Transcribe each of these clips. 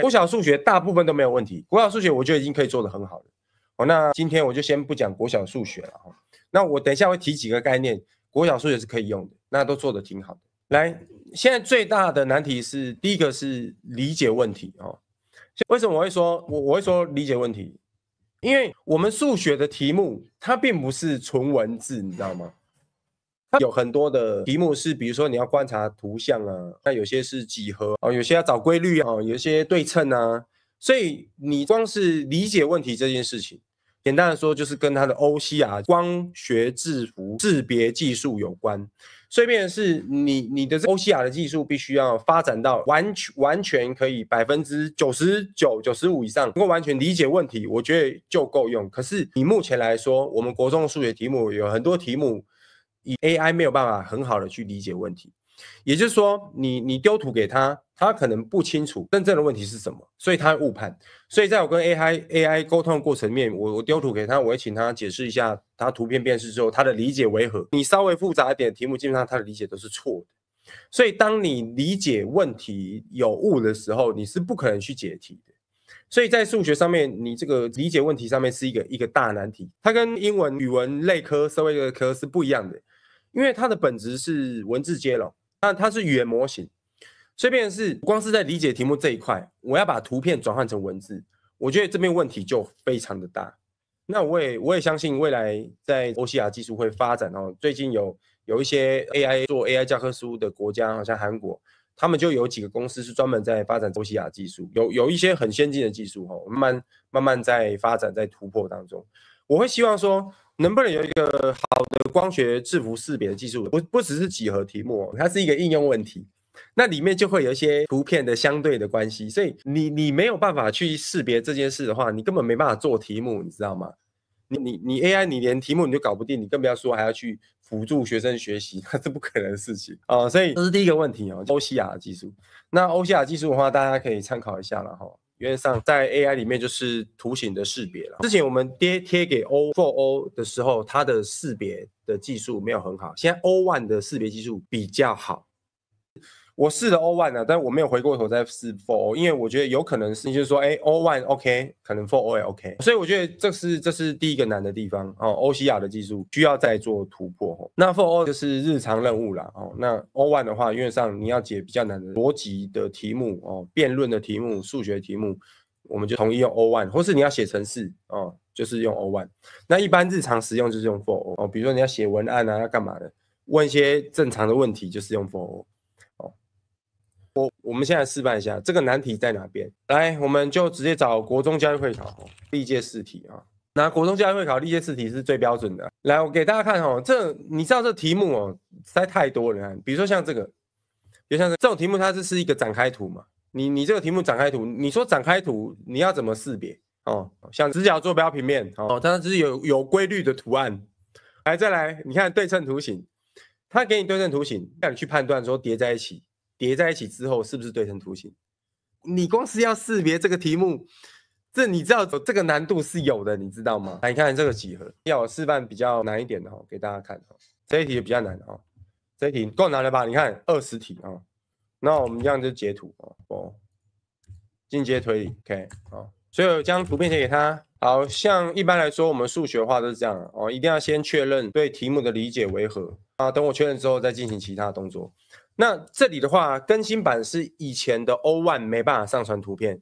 国小数学大部分都没有问题，国小数学我就已经可以做的很好了。哦，那今天我就先不讲国小数学了哈，那我等一下会提几个概念，国小数学是可以用的，那都做的挺好的。来，现在最大的难题是第一个是理解问题哦，为什么我会说我我会说理解问题？因为我们数学的题目它并不是纯文字，你知道吗？有很多的题目是，比如说你要观察图像啊，那有些是几何哦，有些要找规律啊，有些对称啊，所以你光是理解问题这件事情，简单的说就是跟它的 OCR 光学字符识别技术有关。顺便是你你的 OCR 的技术必须要发展到完全完全可以百分之九十九九十五以上，能够完全理解问题，我觉得就够用。可是你目前来说，我们国中的数学题目有很多题目。以 AI 没有办法很好的去理解问题，也就是说，你你丢图给他，他可能不清楚真正的问题是什么，所以他会误判。所以在我跟 AI AI 沟通过程面，我我丢图给他，我会请他解释一下他图片辨识之后他的理解为何。你稍微复杂一点题目，基本上他的理解都是错的。所以当你理解问题有误的时候，你是不可能去解题的。所以在数学上面，你这个理解问题上面是一个一个大难题。它跟英文、语文类科、社会科是不一样的。因为它的本质是文字接龙，那它是语言模型，所以便是光是在理解题目这一块，我要把图片转换成文字，我觉得这边问题就非常的大。那我也我也相信未来在欧西亚技术会发展哦。最近有有一些 AI 做 AI 教科书的国家，好像韩国，他们就有几个公司是专门在发展欧西亚技术，有有一些很先进的技术哦，慢慢慢慢在发展在突破当中，我会希望说。能不能有一个好的光学字符识别的技术？不不只是几何题目，它是一个应用问题。那里面就会有一些图片的相对的关系，所以你你没有办法去识别这件事的话，你根本没办法做题目，你知道吗？你你你 AI，你连题目你都搞不定，你更不要说还要去辅助学生学习，那是不可能的事情啊！所以这是第一个问题啊。欧西亚的技术，那欧西亚技术的话，大家可以参考一下了哈。原则上，在 AI 里面就是图形的识别了。之前我们贴贴给 O4O 的时候，它的识别的技术没有很好，现在 O1 的识别技术比较好。我试了 O one 啊，但我没有回过头再试 four，因为我觉得有可能是，就是说，哎，O one OK，可能 four O L OK，所以我觉得这是这是第一个难的地方哦。欧西亚的技术需要再做突破哦。那 four O 就是日常任务啦哦。那 O one 的话，因为上你要解比较难的逻辑的题目哦，辩论的题目、数学题目，我们就统一用 O one，或是你要写程式哦，就是用 O one。那一般日常使用就是用 four O，哦，比如说你要写文案啊，要干嘛的，问一些正常的问题，就是用 four O。我我们现在示范一下这个难题在哪边，来，我们就直接找国中教育会考历届试题啊。那国中教育会考历届试题是最标准的。来，我给大家看哦，这你知道这题目哦，实在太多了。比如说像这个，就像这种题目，它这是一个展开图嘛？你你这个题目展开图，你说展开图你要怎么识别哦？像直角坐标平面哦，它只是有有规律的图案。来，再来你看对称图形，它给你对称图形，让你去判断说叠在一起。叠在一起之后是不是对称图形？你光是要识别这个题目，这你知道这个难度是有的，你知道吗？来，你看这个几何，要我示范比较难一点的哈，给大家看哈。这一题比较难哈，这一题够难了吧？你看二十题啊，那我们这样就截图哦。哦，进阶推理，K，o 好，所以我将图片写给他。好像一般来说我们数学化都是这样哦，一定要先确认对题目的理解为何啊，等我确认之后再进行其他动作。那这里的话，更新版是以前的 O One 没办法上传图片，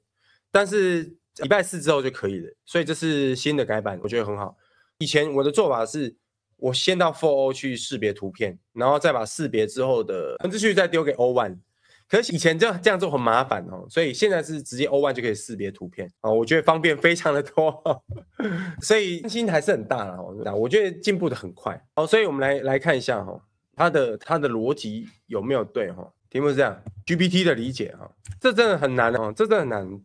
但是礼拜四之后就可以了，所以这是新的改版，我觉得很好。以前我的做法是，我先到 f o r O 去识别图片，然后再把识别之后的文字序再丢给 O One，可是以前这样这样做很麻烦哦，所以现在是直接 O One 就可以识别图片啊，我觉得方便非常的多，所以更新还是很大了。那我觉得进步的很快。哦，所以我们来来看一下哈。它的它的逻辑有没有对哈？题目是这样，GPT 的理解哈，这真的很难哦，这真的很难。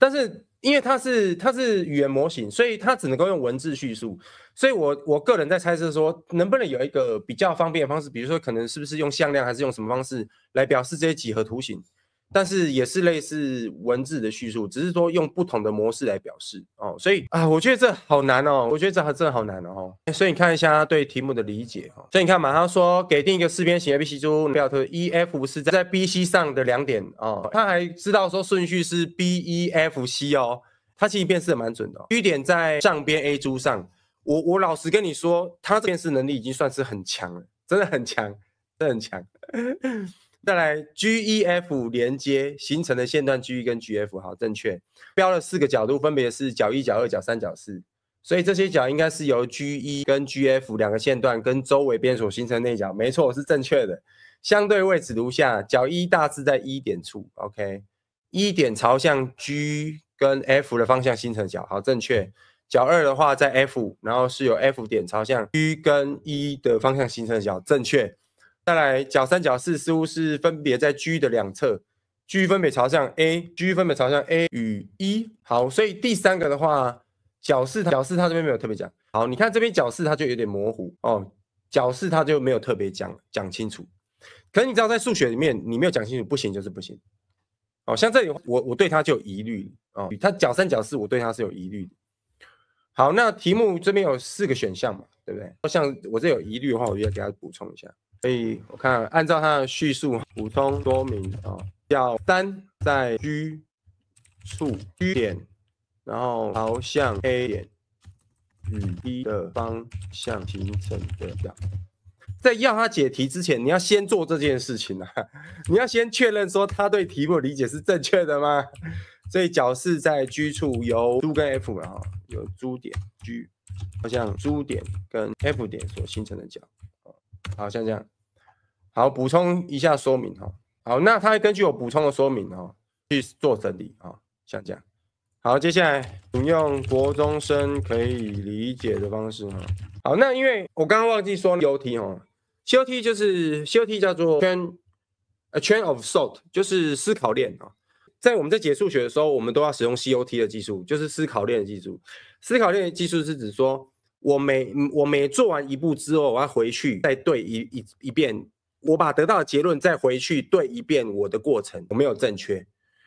但是因为它是它是语言模型，所以它只能够用文字叙述。所以我我个人在猜测说，能不能有一个比较方便的方式，比如说可能是不是用向量还是用什么方式来表示这些几何图形？但是也是类似文字的叙述，只是说用不同的模式来表示哦，所以啊，我觉得这好难哦，我觉得这的好难哦。所以你看一下对题目的理解哈，所以你看马上说给定一个四边形 ABCD，M、特 E、F 是在在 BC 上的两点哦，他还知道说顺序是 B、E、F、C 哦，他其实辨识蛮准的 B 点在上边 A 柱上，我我老实跟你说，他的辨识能力已经算是很强了，真的很强，真的很强。再来，G E F 连接形成的线段 G E 跟 G F，好，正确。标了四个角度，分别是角一、角二、角三、角四。所以这些角应该是由 G E 跟 G F 两个线段跟周围边所形成内角，没错，是正确的。相对位置如下：角一大致在一点处，OK。一点朝向 G 跟 F 的方向形成角，好，正确。角二的话在 F，然后是由 F 点朝向 G 跟 E 的方向形成角，正确。再来角三角四似乎是分别在 G 的两侧，G 分别朝向 A，G 分别朝向 A 与 E。好，所以第三个的话，角四角四它这边没有特别讲。好，你看这边角四它就有点模糊哦，角四它就没有特别讲讲清楚。可是你知道在数学里面，你没有讲清楚不行就是不行。哦，像这里我我对它就有疑虑哦，它角三角四我对它是有疑虑。好，那题目这边有四个选项嘛，对不对？像我这有疑虑的话，我就要给它补充一下。所以我看按照他的叙述补充说明啊，叫三在 G 处 G 点，然后朝向 A 点与 B 的方向形成的角。在要他解题之前，你要先做这件事情啊，你要先确认说他对题目理解是正确的吗？所以角是在 G 处由猪跟 F 啊，有猪点 G，好像猪点跟 F 点所形成的角。好像这样，好补充一下说明哈。好，那他根据我补充的说明哈去做整理啊，像这样。好，接下来我们用国中生可以理解的方式哈。好，那因为我刚刚忘记说 C O T 哈，C O T 就是 C O T 叫做 chain a chain of thought，就是思考链啊。在我们在解数学的时候，我们都要使用 C O T 的技术，就是思考链的技术。思考链的技术是指说。我每我每做完一步之后，我要回去再对一一一遍，我把得到的结论再回去对一遍我的过程有没有正确。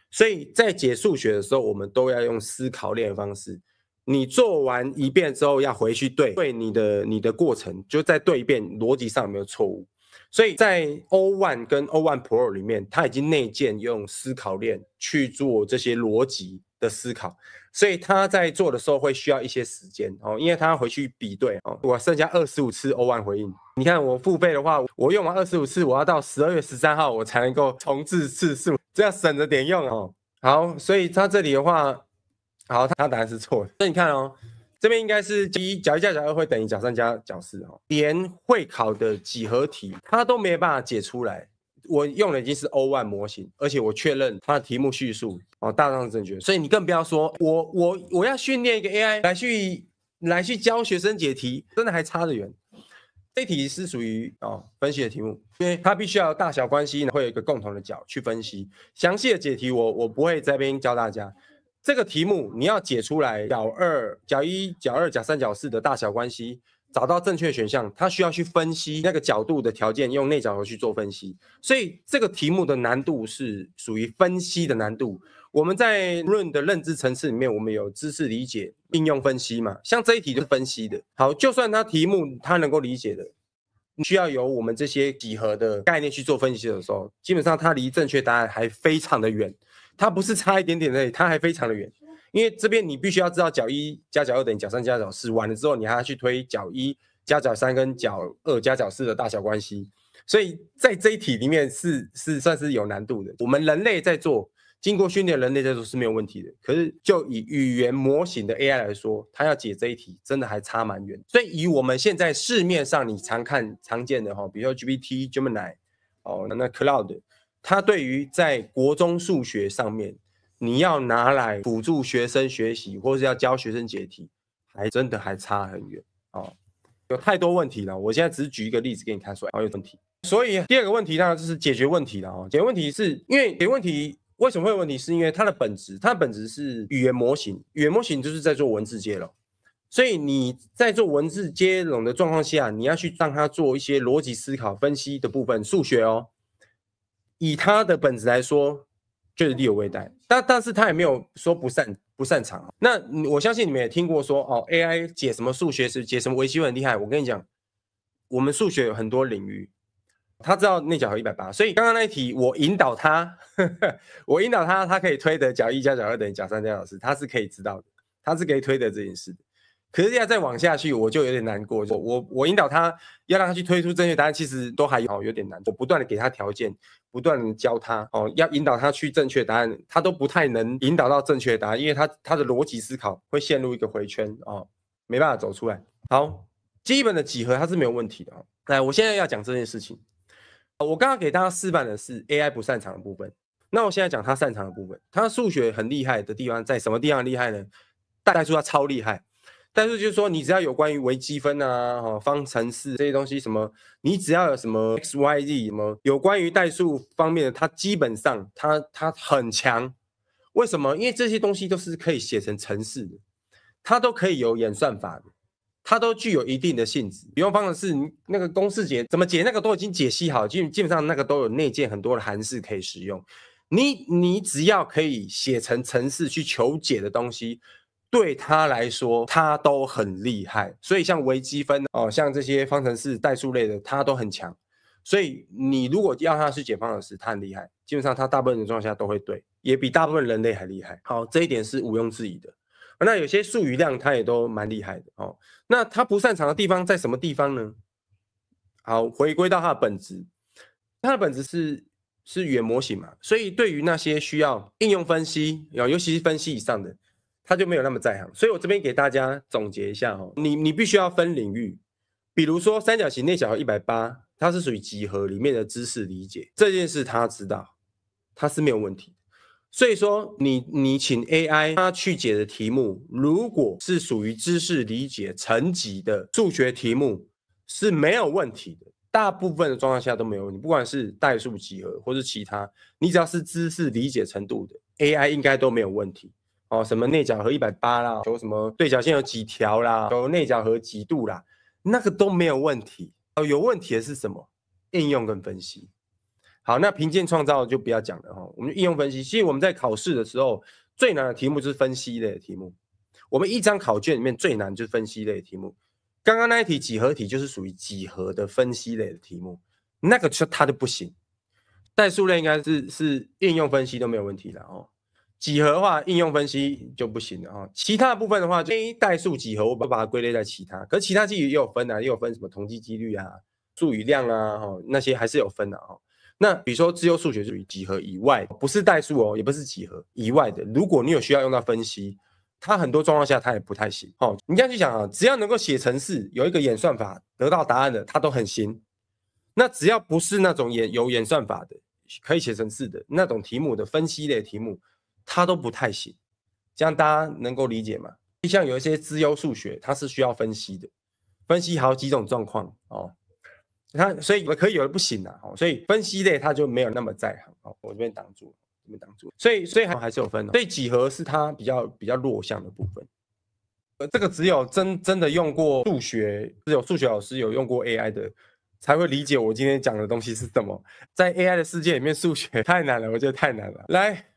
所以在解数学的时候，我们都要用思考链方式。你做完一遍之后，要回去对对你的你的过程，就再对一遍逻辑上有没有错误。所以在 O one 跟 O one pro 里面，它已经内建用思考链去做这些逻辑。的思考，所以他在做的时候会需要一些时间哦，因为他要回去比对哦。我剩下二十五次欧万回应，你看我付费的话，我用完二十五次，我要到十二月十三号我才能够重置次数，这样省着点用哦。好，所以他这里的话，好，他答案是错的。那你看哦，这边应该是一角一加角二会等于角三加角四哦，连会考的几何题他都没有办法解出来。我用的已经是 O1 模型，而且我确认它的题目叙述哦，大方正确，所以你更不要说，我我我要训练一个 AI 来去来去教学生解题，真的还差得远。这题是属于哦分析的题目，因为它必须要大小关系会有一个共同的角去分析。详细的解题我我不会在边教大家。这个题目你要解出来角二、角一、角二、角三、角四的大小关系。找到正确选项，他需要去分析那个角度的条件，用内角和去做分析。所以这个题目的难度是属于分析的难度。我们在论的认知层次里面，我们有知识理解、应用、分析嘛？像这一题就分析的。好，就算他题目他能够理解的，需要由我们这些几何的概念去做分析的时候，基本上他离正确答案还非常的远。他不是差一点点已，他还非常的远。因为这边你必须要知道角一加角二等于角三加角四，完了之后你还要去推角一加角三跟角二加角四的大小关系，所以在这一题里面是是算是有难度的。我们人类在做，经过训练人类在做是没有问题的，可是就以语言模型的 AI 来说，它要解这一题真的还差蛮远。所以以我们现在市面上你常看常见的哈，比如说 GPT Gemini，哦，那那 Cloud，它对于在国中数学上面。你要拿来辅助学生学习，或是要教学生解题，还真的还差很远哦，有太多问题了。我现在只是举一个例子给你看出来，哦，有问题。所以第二个问题，然就是解决问题了啊。解决问题是因为解决问题为什么会有问题，是因为它的本质，它的本质是语言模型。语言模型就是在做文字接龙，所以你在做文字接龙的状况下，你要去让它做一些逻辑思考、分析的部分，数学哦，以它的本质来说。就是略有微带，但但是他也没有说不擅不擅长。那我相信你们也听过说哦，AI 解什么数学是解什么围棋很厉害。我跟你讲，我们数学有很多领域，他知道内角和一百八，所以刚刚那一题我引导他，我引导他，他可以推得角一加角二等于角三加角四，他是可以知道的，他是可以推得这件事的。可是要再往下去，我就有点难过。我我我引导他要让他去推出正确答案，其实都还好，有点难。我不断的给他条件，不断的教他哦，要引导他去正确答案，他都不太能引导到正确答案，因为他他的逻辑思考会陷入一个回圈哦，没办法走出来。好，基本的几何它是没有问题的哦。来，我现在要讲这件事情。我刚刚给大家示范的是 AI 不擅长的部分，那我现在讲他擅长的部分。他数学很厉害的地方在什么地方厉害呢？大概说他超厉害。但是就是说，你只要有关于微积分啊、哈方程式这些东西，什么你只要有什么 x、y、z，什么有关于代数方面的，它基本上它它很强。为什么？因为这些东西都是可以写成程式的，它都可以有演算法，它都具有一定的性质。比如方程式那个公式解怎么解，那个都已经解析好，基基本上那个都有内建很多的函数可以使用。你你只要可以写成程式去求解的东西。对他来说，他都很厉害，所以像微积分哦，像这些方程式、代数类的，他都很强。所以你如果要他去解方程式，他很厉害，基本上他大部分的状况下都会对，也比大部分人类还厉害。好，这一点是毋庸置疑的。那有些术语量，他也都蛮厉害的哦。那他不擅长的地方在什么地方呢？好，回归到他的本质，他的本质是是语言模型嘛，所以对于那些需要应用分析，尤其是分析以上的。他就没有那么在行，所以我这边给大家总结一下哦。你你必须要分领域，比如说三角形内角一百八，它是属于集合里面的知识理解这件事，他知道，他是没有问题。所以说，你你请 AI 他去解的题目，如果是属于知识理解层级的数学题目，是没有问题的。大部分的状况下都没有问题，不管是代数、集合或是其他，你只要是知识理解程度的 AI，应该都没有问题。哦，什么内角和一百八啦，求什么对角线有几条啦，求内角和几度啦，那个都没有问题。哦，有问题的是什么？应用跟分析。好，那平建创造就不要讲了哈。我们应用分析，其实我们在考试的时候最难的题目就是分析类题目。我们一张考卷里面最难就是分析类题目。刚刚那一题几何题就是属于几何的分析类的题目，那个就它就不行。代数类应该是是应用分析都没有问题的哦。几何化应用分析就不行了哈，其他部分的话，就代数几何，我把它归类在其他。可其他其实也有分啊，也有分什么统计几率啊、数与量啊，哈，那些还是有分的哈。那比如说，只有数学、数与几何以外，不是代数哦，也不是几何以外的，如果你有需要用到分析，它很多状况下它也不太行。哦，你这样去想啊，只要能够写程式，有一个演算法得到答案的，它都很行。那只要不是那种演有演算法的，可以写程式的那种题目的分析类题目。他都不太行，这样大家能够理解吗？像有一些资优数学，它是需要分析的，分析好几种状况哦。它所以可以有的不行哦，所以分析类他就没有那么在行哦。我这边挡住，这边挡住，所以所以还还是有分。所以几何是他比较比较弱项的部分。呃，这个只有真真的用过数学，只有数学老师有用过 AI 的，才会理解我今天讲的东西是什么。在 AI 的世界里面，数学太难了，我觉得太难了。来。